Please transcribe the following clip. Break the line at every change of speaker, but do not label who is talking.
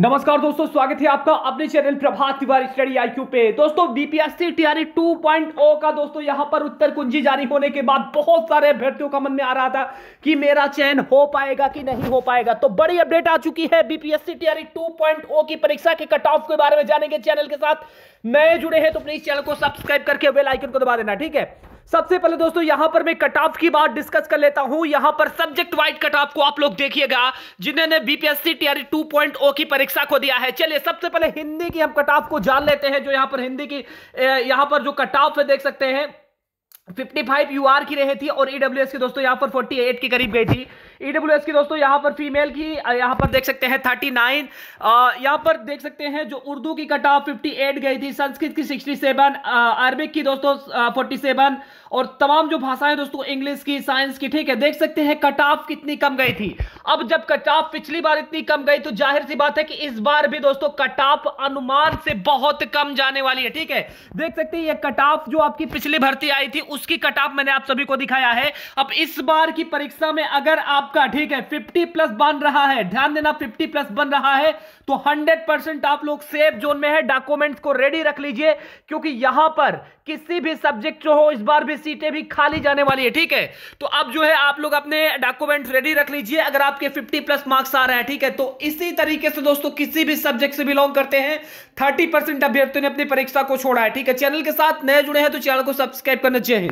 नमस्कार दोस्तों स्वागत है आपका अपने channel Prabhat Tiwari study IQ पे दोस्तों बीपीएससी टीआरई 2.0 का दोस्तों यहां पर उत्तर कुंजी जारी होने के बाद बहुत सारे अभ्यर्थियों का मन में आ रहा था कि मेरा चयन हो पाएगा कि नहीं हो पाएगा तो बड़ी अपडेट आ चुकी है बीपीएससी टीआरई 2.0 की परीक्षा के कट ऑफ के बारे में जानेंगे चैनल के साथ नए जुड़े हैं तो प्लीज चैनल को सब्सक्राइब करके बेलाइकन को दबा देना ठीक है सबसे पहले दोस्तों यहां पर मैं कट ऑफ की बात डिस्कस कर लेता हूं यहां पर सब्जेक्ट वाइज कट ऑफ को आप लोग देखिएगा जिन्होंने BPSC TR two point O की परीक्षा को दिया है चलिए सबसे पहले हिंदी की हम कट ऑफ को जान लेते हैं जो यहां पर हिंदी की यहां पर जो कट ऑफ है देख सकते हैं 55 यूआर की रही थी और ईडब्ल्यूएस e की दोस्तों यहां पर 48 के करीब गई थी ईडब्ल्यूएस e की दोस्तों यहाँ पर फीमेल की यहाँ पर देख सकते हैं थर्टी नाइन यहाँ पर देख सकते हैं जो उर्दू की कट ऑफ फिफ्टी एट गई थी संस्कृत की सिक्सटी सेवन अरबिक की दोस्तों फोर्टी सेवन और तमाम जो भाषाएं दोस्तों इंग्लिश की साइंस की ठीक है देख सकते हैं कट ऑफ कितनी कम गई थी अब जब कट ऑफ पिछली बार इतनी कम गई तो जाहिर सी बात है कि इस बार भी दोस्तों कट ऑफ अनुमान से बहुत कम जाने वाली है ठीक है देख सकते हैं ये कट ऑफ जो आपकी पिछली भर्ती आई थी उसकी कट ऑफ मैंने आप सभी को दिखाया है अब इस बार की परीक्षा में अगर आप आपका ठीक है 50 प्लस बन रहा है ध्यान देना 50 प्लस बन रहा है तो 100 परसेंट आप लोग सेफ जोन में है डॉक्यूमेंट्स को रेडी रख लीजिए क्योंकि यहां पर किसी भी सब्जेक्ट जो हो इस बार भी सीटें भी खाली जाने वाली है ठीक है तो अब जो है आप लोग अपने डॉक्यूमेंट रेडी रख लीजिए अगर आपके 50 प्लस मार्क्स आ रहे हैं ठीक है तो इसी तरीके से दोस्तों किसी भी सब्जेक्ट से बिलोंग करते हैं 30 परसेंट अभ्यर्थियों ने अपनी परीक्षा को छोड़ा है ठीक है चैनल के साथ नए जुड़े हैं तो चैनल को सब्सक्राइब करना चाहिए